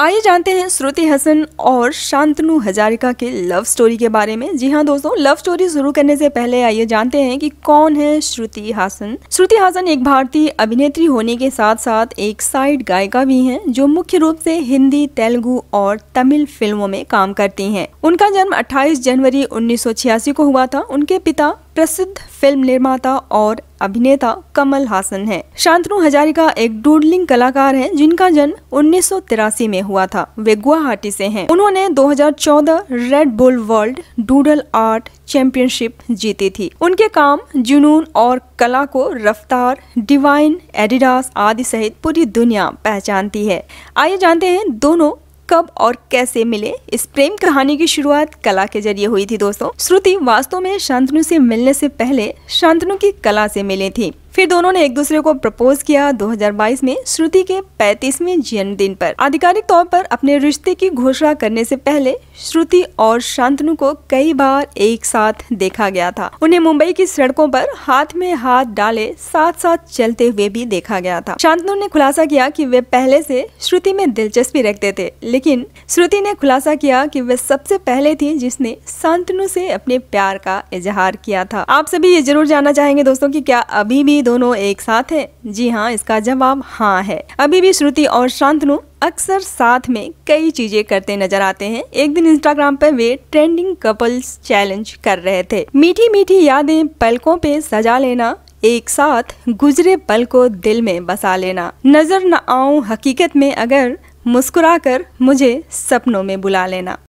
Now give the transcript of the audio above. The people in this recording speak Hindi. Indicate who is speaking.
Speaker 1: आइए जानते हैं श्रुति हसन और शांतनु हजारिका के लव स्टोरी के बारे में जी हाँ दोस्तों लव स्टोरी शुरू करने से पहले आइए जानते हैं कि कौन है श्रुति हासन श्रुति हासन एक भारतीय अभिनेत्री होने के साथ साथ एक साइड गायिका भी हैं जो मुख्य रूप से हिंदी तेलुगु और तमिल फिल्मों में काम करती हैं उनका जन्म 28 जनवरी उन्नीस को हुआ था उनके पिता प्रसिद्ध फिल्म निर्माता और अभिनेता कमल हासन हैं। शांतनु हजारिका एक डूडलिंग कलाकार हैं जिनका जन्म उन्नीस में हुआ था वे गुवाहाटी से हैं। उन्होंने 2014 Red Bull World Doodle Art Championship जीती थी उनके काम जुनून और कला को रफ्तार डिवाइन एडिडास आदि सहित पूरी दुनिया पहचानती है आइए जानते हैं दोनों कब और कैसे मिले इस प्रेम कहानी की शुरुआत कला के जरिए हुई थी दोस्तों श्रुति वास्तव में शांतनु से मिलने से पहले शांतनु की कला से मिली थी फिर दोनों ने एक दूसरे को प्रपोज किया 2022 में श्रुति के 35वें जन्मदिन पर आधिकारिक तौर पर अपने रिश्ते की घोषणा करने से पहले श्रुति और शांतनु को कई बार एक साथ देखा गया था उन्हें मुंबई की सड़कों पर हाथ में हाथ डाले साथ साथ चलते हुए भी देखा गया था शांतनु ने खुलासा किया कि वे पहले से श्रुति में दिलचस्पी रखते थे लेकिन श्रुति ने खुलासा किया कि वे सबसे पहले थी जिसने शांतनु से अपने प्यार का इजहार किया था आप सभी ये जरूर जानना चाहेंगे दोस्तों की क्या अभी भी ही दोनों एक साथ हैं? जी हाँ इसका जवाब हाँ है अभी भी श्रुति और शांतनु अक्सर साथ में कई चीजें करते नजर आते हैं एक दिन इंस्टाग्राम पर वे ट्रेंडिंग कपल्स चैलेंज कर रहे थे मीठी मीठी यादें पलकों पे सजा लेना एक साथ गुजरे पल को दिल में बसा लेना नजर न आऊं हकीकत में अगर मुस्कुराकर मुझे सपनों में बुला लेना